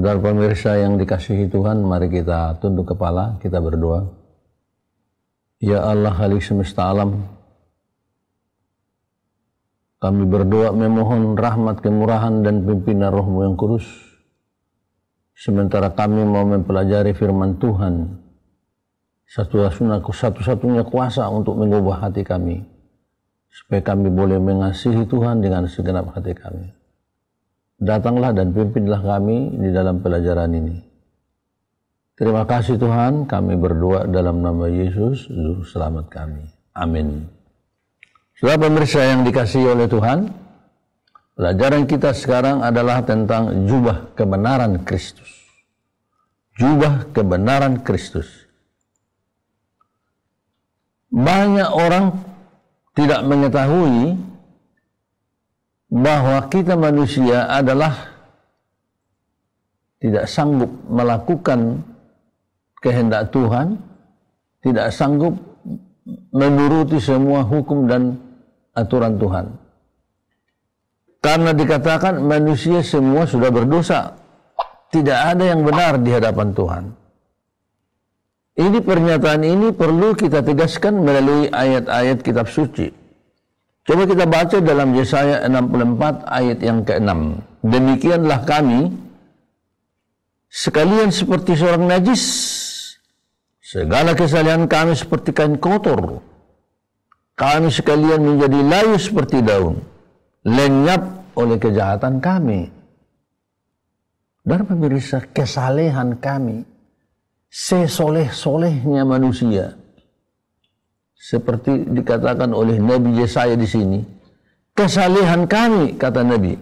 Saudara pemirsa yang dikasihi Tuhan, mari kita tunduk kepala, kita berdoa. Ya Allah Halik semesta alam, kami berdoa memohon rahmat kemurahan dan pimpinan rohmu yang kurus. Sementara kami mau mempelajari firman Tuhan, satu-satunya kuasa untuk mengubah hati kami. Supaya kami boleh mengasihi Tuhan dengan segenap hati kami. Datanglah dan pimpinlah kami di dalam pelajaran ini. Terima kasih Tuhan, kami berdoa dalam nama Yesus, Juru Selamat kami. Amin. Setelah pemirsa yang dikasihi oleh Tuhan, pelajaran kita sekarang adalah tentang jubah kebenaran Kristus. Jubah kebenaran Kristus. Banyak orang tidak mengetahui bahwa kita manusia adalah tidak sanggup melakukan kehendak Tuhan, tidak sanggup menuruti semua hukum dan aturan Tuhan. Karena dikatakan manusia semua sudah berdosa, tidak ada yang benar di hadapan Tuhan. Ini pernyataan ini perlu kita tegaskan melalui ayat-ayat kitab suci. Coba kita baca dalam Yesaya 64 ayat yang ke-6. Demikianlah kami sekalian seperti seorang najis. Segala kesalahan kami seperti kain kotor. Kami sekalian menjadi layu seperti daun. Lenyap oleh kejahatan kami. Dan pemirsa kesalehan kami. Sesoleh-solehnya manusia seperti dikatakan oleh Nabi Yesaya di sini. Kesalehan kami, kata Nabi,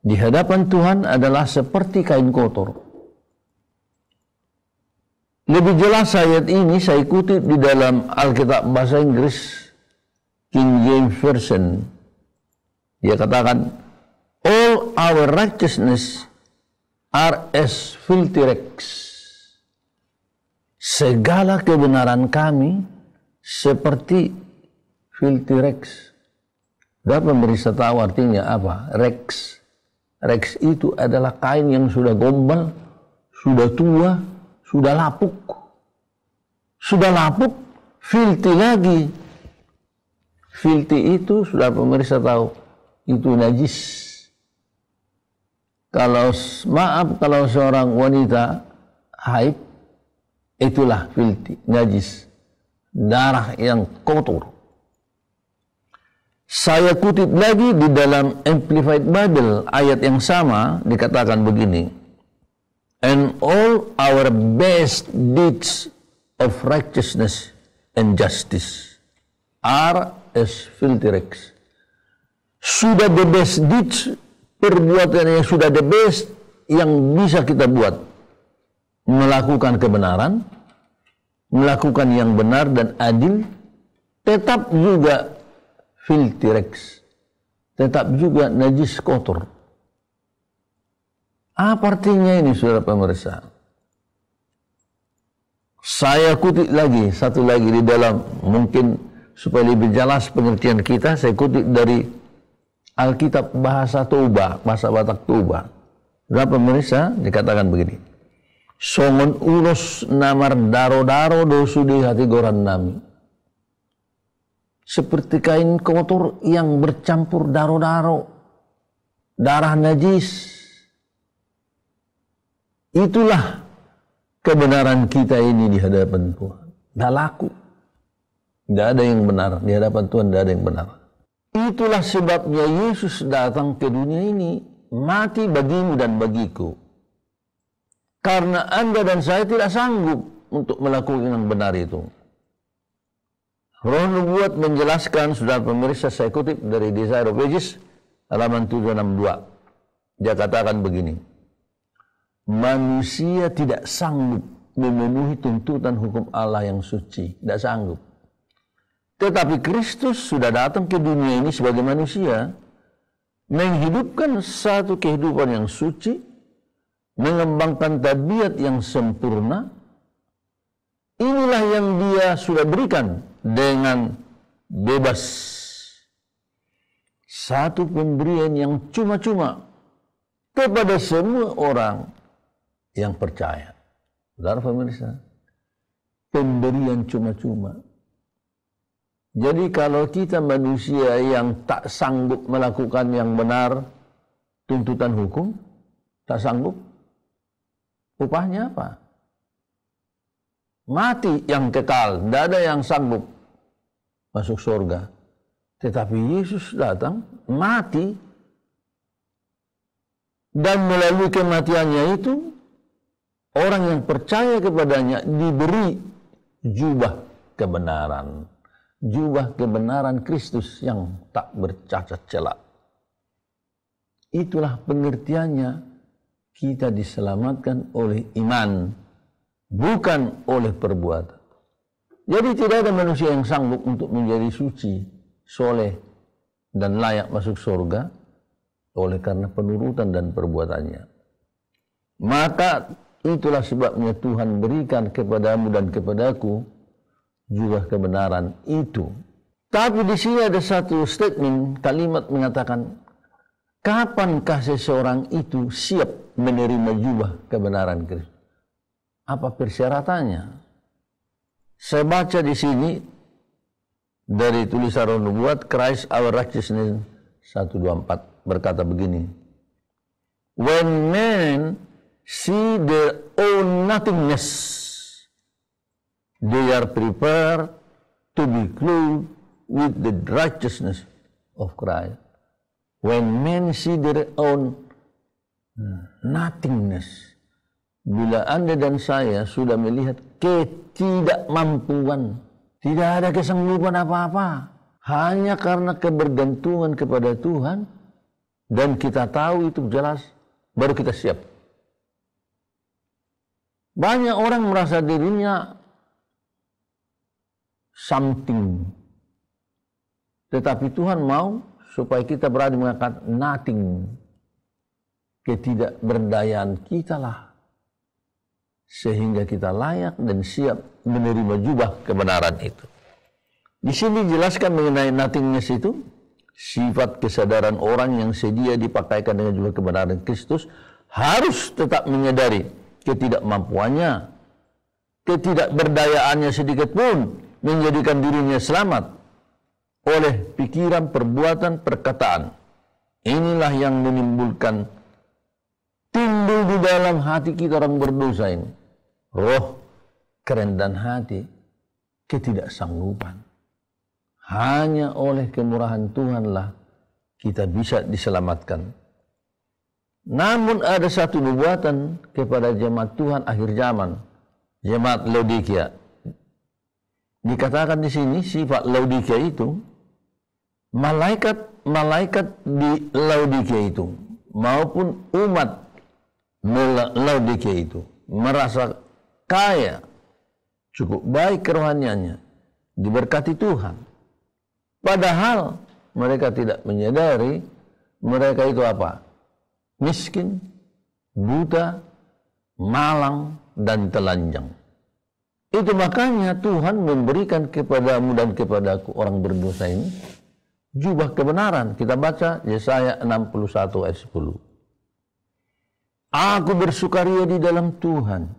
di hadapan Tuhan adalah seperti kain kotor. Lebih jelas ayat ini saya kutip di dalam Alkitab bahasa Inggris King James Version. Dia katakan, All our righteousness are as filthy rags. Segala kebenaran kami seperti filthy rex. Dapat memberi tahu artinya apa? Rex. Rex itu adalah kain yang sudah gombal, sudah tua, sudah lapuk. Sudah lapuk, filthy lagi. Filthy itu sudah pemirsa tahu itu najis. Kalau maaf kalau seorang wanita haid itulah filthy, najis darah yang kotor. Saya kutip lagi di dalam Amplified Bible ayat yang sama dikatakan begini. And all our best deeds of righteousness and justice are as filthy rags. Sudah the best deeds, perbuatan yang sudah the best yang bisa kita buat. Melakukan kebenaran, melakukan yang benar dan adil tetap juga filtrex tetap juga najis kotor apa artinya ini saudara pemirsa saya kutip lagi satu lagi di dalam mungkin supaya lebih jelas pengertian kita saya kutip dari Alkitab bahasa tuba bahasa Batak tuba Berapa pemirsa dikatakan begini songon ulos namar daro-daro dosu di hati goran nami. Seperti kain kotor yang bercampur daro-daro, darah najis. Itulah kebenaran kita ini di hadapan Tuhan. Tidak laku. Tidak ada yang benar. Di hadapan Tuhan tidak ada yang benar. Itulah sebabnya Yesus datang ke dunia ini. Mati bagimu dan bagiku karena Anda dan saya tidak sanggup untuk melakukan yang benar itu. Roh Nubuat menjelaskan, sudah pemirsa saya kutip dari Desire of Ages, halaman 762. Dia katakan begini, manusia tidak sanggup memenuhi tuntutan hukum Allah yang suci. Tidak sanggup. Tetapi Kristus sudah datang ke dunia ini sebagai manusia, menghidupkan satu kehidupan yang suci, mengembangkan tabiat yang sempurna inilah yang dia sudah berikan dengan bebas satu pemberian yang cuma-cuma kepada semua orang yang percaya saudara pemirsa pemberian cuma-cuma jadi kalau kita manusia yang tak sanggup melakukan yang benar tuntutan hukum tak sanggup Upahnya apa? Mati yang kekal, tidak ada yang sanggup masuk surga. Tetapi Yesus datang, mati, dan melalui kematiannya itu, orang yang percaya kepadanya diberi jubah kebenaran. Jubah kebenaran Kristus yang tak bercacat celak. Itulah pengertiannya kita diselamatkan oleh iman, bukan oleh perbuatan. Jadi tidak ada manusia yang sanggup untuk menjadi suci, soleh, dan layak masuk surga oleh karena penurutan dan perbuatannya. Maka itulah sebabnya Tuhan berikan kepadamu dan kepadaku juga kebenaran itu. Tapi di sini ada satu statement, kalimat mengatakan, Kapankah seseorang itu siap menerima jubah kebenaran Kristus? Apa persyaratannya? Saya baca di sini dari tulisan Roh Nubuat Christ Our Righteousness 124 berkata begini. When men see their own nothingness, they are prepared to be clothed with the righteousness of Christ. When men see their own nothingness, bila Anda dan saya sudah melihat ketidakmampuan, tidak ada kesanggupan apa-apa, hanya karena kebergantungan kepada Tuhan, dan kita tahu itu jelas, baru kita siap. Banyak orang merasa dirinya something. Tetapi Tuhan mau supaya kita berani mengangkat nothing ketidakberdayaan kitalah sehingga kita layak dan siap menerima jubah kebenaran itu. Di sini jelaskan mengenai nothingness itu sifat kesadaran orang yang sedia dipakaikan dengan jubah kebenaran Kristus harus tetap menyadari ketidakmampuannya, ketidakberdayaannya sedikit pun menjadikan dirinya selamat oleh pikiran, perbuatan, perkataan. Inilah yang menimbulkan timbul di dalam hati kita orang berdosa ini. Roh kerendahan hati, ketidaksanggupan. Hanya oleh kemurahan Tuhanlah kita bisa diselamatkan. Namun ada satu nubuatan kepada jemaat Tuhan akhir zaman, jemaat Laodikia. Dikatakan di sini sifat Laodikia itu malaikat-malaikat di Laodikia itu maupun umat Laodikia itu merasa kaya cukup baik kerohaniannya diberkati Tuhan padahal mereka tidak menyadari mereka itu apa miskin buta malang dan telanjang itu makanya Tuhan memberikan kepadamu dan kepadaku orang berdosa ini jubah kebenaran. Kita baca Yesaya 61 ayat 10. Aku bersukaria di dalam Tuhan.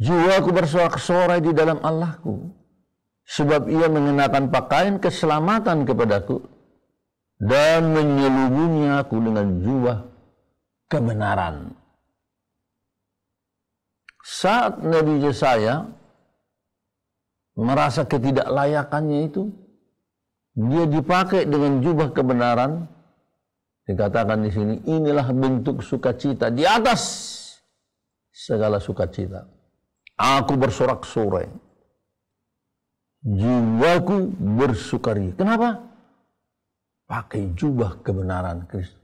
Jiwaku bersorak-sorai di dalam Allahku. Sebab ia mengenakan pakaian keselamatan kepadaku. Dan menyelubungi aku dengan jubah kebenaran. Saat Nabi Yesaya merasa ketidaklayakannya itu, dia dipakai dengan jubah kebenaran dikatakan di sini inilah bentuk sukacita di atas segala sukacita aku bersorak-sorai jiwaku bersukari kenapa pakai jubah kebenaran Kristus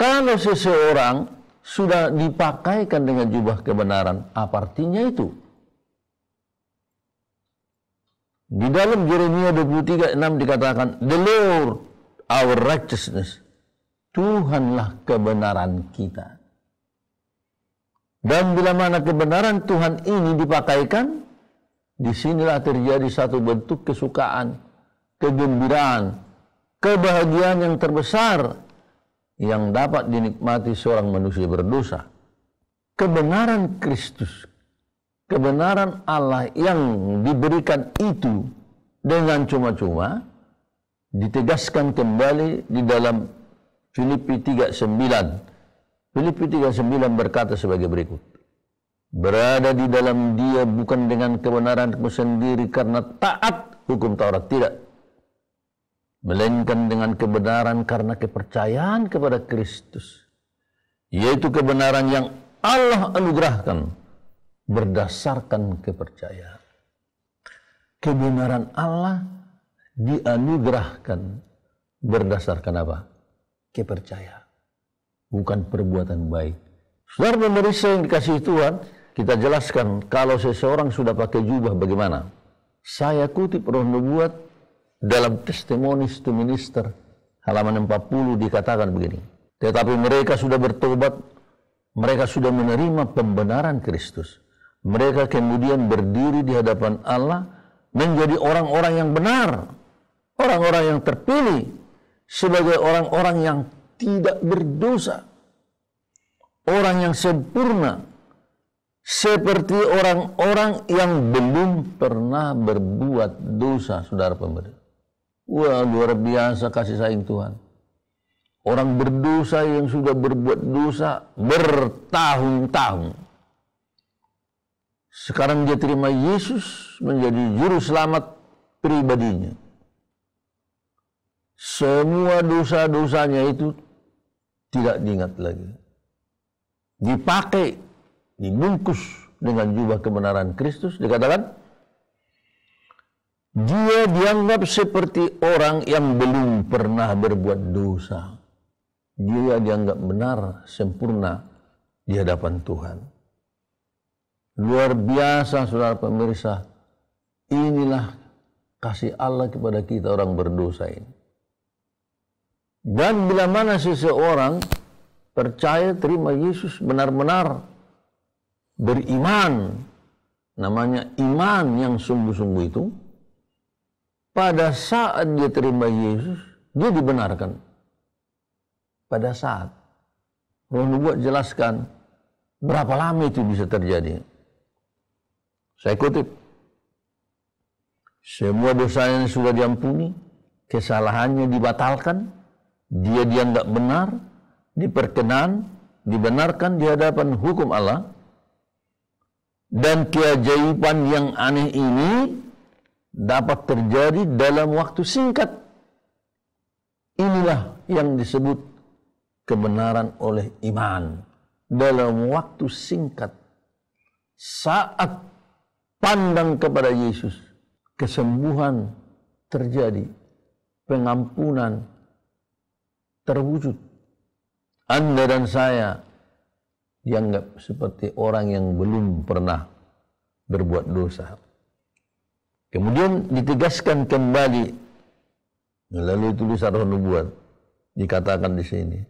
kalau seseorang sudah dipakaikan dengan jubah kebenaran apa artinya itu di dalam Yeremia 23:6 dikatakan, "The Lord our righteousness." Tuhanlah kebenaran kita. Dan bila mana kebenaran Tuhan ini dipakaikan, disinilah terjadi satu bentuk kesukaan, kegembiraan, kebahagiaan yang terbesar yang dapat dinikmati seorang manusia berdosa. Kebenaran Kristus, kebenaran Allah yang diberikan itu dengan cuma-cuma ditegaskan kembali di dalam Filipi 39. Filipi 39 berkata sebagai berikut. Berada di dalam dia bukan dengan kebenaranmu sendiri karena taat hukum Taurat. Tidak. Melainkan dengan kebenaran karena kepercayaan kepada Kristus. Yaitu kebenaran yang Allah anugerahkan berdasarkan kepercayaan. Kebenaran Allah dianugerahkan berdasarkan apa? Kepercayaan. Bukan perbuatan baik. Saudara pemeriksa yang dikasih Tuhan, kita jelaskan kalau seseorang sudah pakai jubah bagaimana? Saya kutip roh nubuat dalam testimonis to minister halaman 40 dikatakan begini. Tetapi mereka sudah bertobat, mereka sudah menerima pembenaran Kristus mereka kemudian berdiri di hadapan Allah menjadi orang-orang yang benar, orang-orang yang terpilih sebagai orang-orang yang tidak berdosa, orang yang sempurna, seperti orang-orang yang belum pernah berbuat dosa, saudara pemberi. Wah, luar biasa kasih sayang Tuhan. Orang berdosa yang sudah berbuat dosa bertahun-tahun sekarang dia terima Yesus menjadi juru selamat pribadinya. Semua dosa-dosanya itu tidak diingat lagi. Dipakai, dibungkus dengan jubah kebenaran Kristus. Dikatakan, dia dianggap seperti orang yang belum pernah berbuat dosa. Dia dianggap benar, sempurna di hadapan Tuhan. Luar biasa saudara pemirsa. Inilah kasih Allah kepada kita orang berdosa ini. Dan bila mana seseorang percaya terima Yesus benar-benar beriman, namanya iman yang sungguh-sungguh itu, pada saat dia terima Yesus, dia dibenarkan. Pada saat. Roh Nubuat jelaskan berapa lama itu bisa terjadi. Saya kutip. Semua dosa yang sudah diampuni, kesalahannya dibatalkan, dia dianggap benar, diperkenan, dibenarkan di hadapan hukum Allah. Dan keajaiban yang aneh ini dapat terjadi dalam waktu singkat. Inilah yang disebut kebenaran oleh iman dalam waktu singkat. Saat pandang kepada Yesus, kesembuhan terjadi, pengampunan terwujud. Anda dan saya dianggap seperti orang yang belum pernah berbuat dosa. Kemudian ditegaskan kembali melalui tulisan roh nubuat dikatakan di sini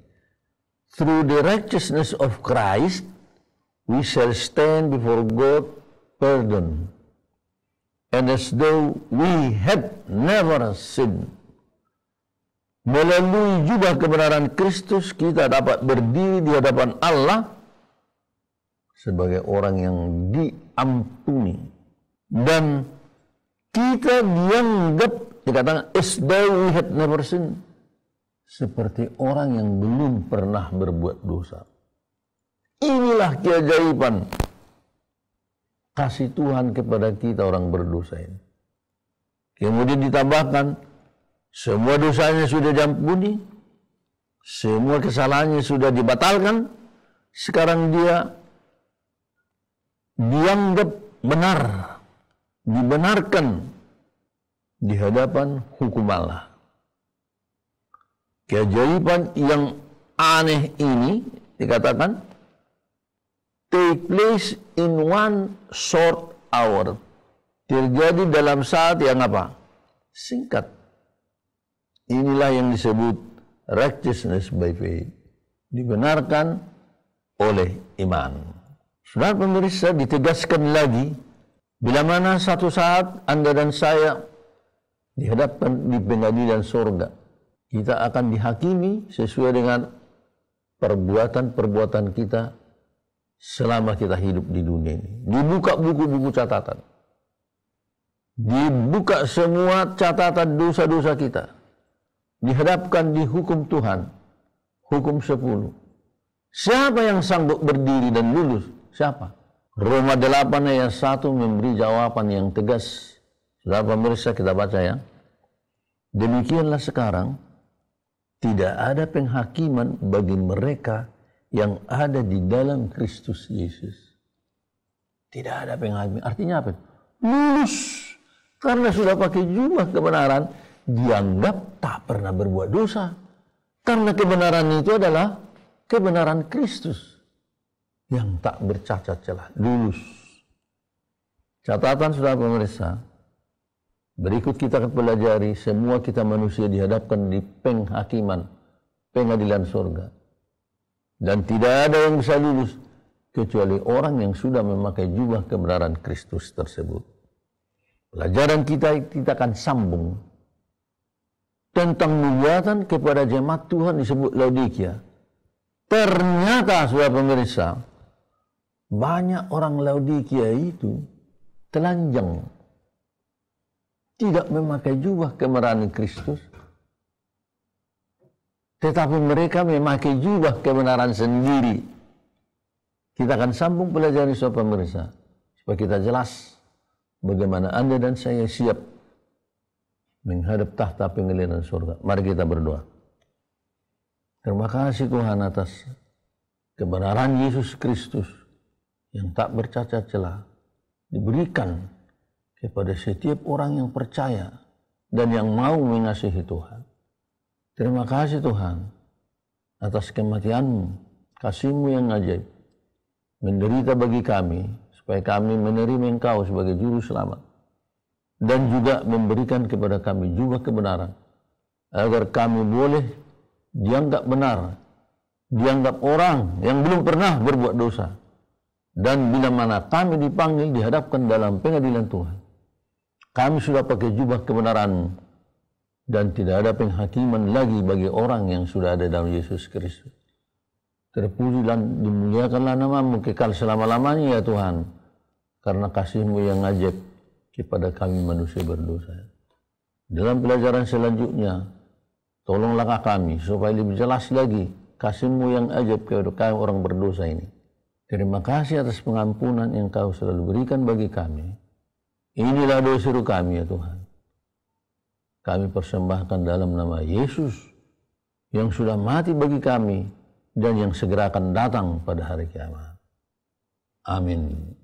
through the righteousness of Christ we shall stand before God burden and as though we had never sinned. Melalui jubah kebenaran Kristus kita dapat berdiri di hadapan Allah sebagai orang yang diampuni dan kita dianggap dikatakan as though we had never sinned seperti orang yang belum pernah berbuat dosa. Inilah keajaiban kasih Tuhan kepada kita orang berdosa ini. Kemudian ditambahkan, semua dosanya sudah diampuni, semua kesalahannya sudah dibatalkan, sekarang dia dianggap benar, dibenarkan di hadapan hukum Allah. Keajaiban yang aneh ini dikatakan take place in one short hour. Terjadi dalam saat yang apa? Singkat. Inilah yang disebut righteousness by faith. Dibenarkan oleh iman. Saudara pemirsa ditegaskan lagi bila mana satu saat Anda dan saya dihadapkan di pengadilan sorga kita akan dihakimi sesuai dengan perbuatan-perbuatan kita selama kita hidup di dunia ini. Dibuka buku-buku catatan. Dibuka semua catatan dosa-dosa kita. Dihadapkan di hukum Tuhan. Hukum sepuluh. Siapa yang sanggup berdiri dan lulus? Siapa? Roma 8 ayat 1 memberi jawaban yang tegas. Saudara pemirsa kita baca ya. Demikianlah sekarang tidak ada penghakiman bagi mereka yang ada di dalam Kristus Yesus. Tidak ada penghakiman. Artinya apa? Lulus. Karena sudah pakai jubah kebenaran, dianggap tak pernah berbuat dosa. Karena kebenaran itu adalah kebenaran Kristus yang tak bercacat celah, lulus. Catatan sudah pemeriksa. berikut kita akan pelajari semua kita manusia dihadapkan di penghakiman, pengadilan surga dan tidak ada yang bisa lulus kecuali orang yang sudah memakai jubah kebenaran Kristus tersebut. Pelajaran kita kita akan sambung tentang nubuatan kepada jemaat Tuhan disebut Laodikia. Ternyata sudah pemirsa, banyak orang Laodikia itu telanjang. Tidak memakai jubah kemerahan Kristus tetapi mereka memakai jubah kebenaran sendiri. Kita akan sambung pelajaran soal pemirsa. Supaya kita jelas bagaimana Anda dan saya siap menghadap tahta pengelilingan surga. Mari kita berdoa. Terima kasih Tuhan atas kebenaran Yesus Kristus yang tak bercacat celah diberikan kepada setiap orang yang percaya dan yang mau mengasihi Tuhan. Terima kasih Tuhan atas kematianmu, kasihmu yang ajaib. Menderita bagi kami, supaya kami menerima engkau sebagai juru selamat. Dan juga memberikan kepada kami juga kebenaran. Agar kami boleh dianggap benar, dianggap orang yang belum pernah berbuat dosa. Dan bila mana kami dipanggil dihadapkan dalam pengadilan Tuhan. Kami sudah pakai jubah kebenaran dan tidak ada penghakiman lagi bagi orang yang sudah ada dalam Yesus Kristus. Terpuji dan dimuliakanlah namamu kekal selama-lamanya ya Tuhan. Karena kasihmu yang ajaib kepada kami manusia berdosa. Dalam pelajaran selanjutnya, tolonglah kami supaya lebih jelas lagi kasihmu yang ajaib kepada kami orang berdosa ini. Terima kasih atas pengampunan yang kau selalu berikan bagi kami. Inilah doa seru kami ya Tuhan kami persembahkan dalam nama Yesus yang sudah mati bagi kami dan yang segera akan datang pada hari kiamat. Amin.